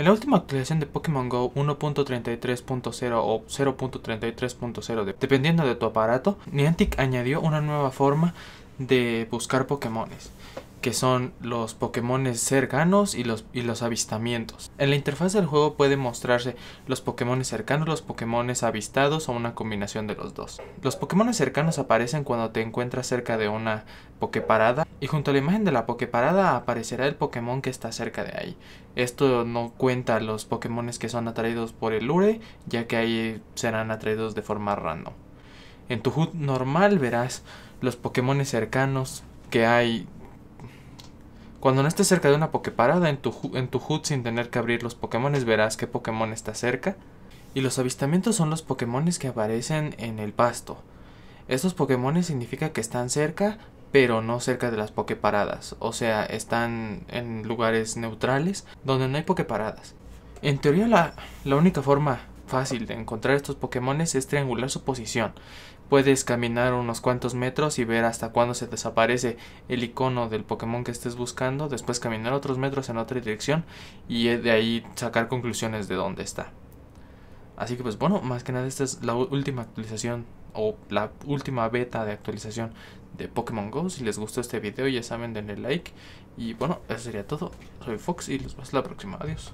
En la última actualización de Pokémon Go 1.33.0 o 0.33.0, dependiendo de tu aparato, Niantic añadió una nueva forma de buscar Pokémones, que son los Pokémones cercanos y los, los avistamientos. En la interfaz del juego puede mostrarse los Pokémones cercanos, los Pokémones avistados o una combinación de los dos. Los Pokémones cercanos aparecen cuando te encuentras cerca de una Poképarada y junto a la imagen de la pokeparada aparecerá el Pokémon que está cerca de ahí. Esto no cuenta los Pokémones que son atraídos por el Lure, ya que ahí serán atraídos de forma random. En tu HUD normal verás los Pokémon cercanos que hay. Cuando no estés cerca de una Poképarada en tu, en tu HUD sin tener que abrir los Pokémon verás qué Pokémon está cerca. Y los avistamientos son los Pokémon que aparecen en el pasto. Estos Pokémon significa que están cerca, pero no cerca de las paradas O sea, están en lugares neutrales donde no hay paradas En teoría la, la única forma fácil de encontrar estos Pokémon es triangular su posición. Puedes caminar unos cuantos metros y ver hasta cuándo se desaparece el icono del Pokémon que estés buscando, después caminar otros metros en otra dirección y de ahí sacar conclusiones de dónde está. Así que pues bueno, más que nada esta es la última actualización o la última beta de actualización de Pokémon GO. Si les gustó este video ya saben denle like. Y bueno, eso sería todo. Soy Fox y los veo la próxima. Adiós.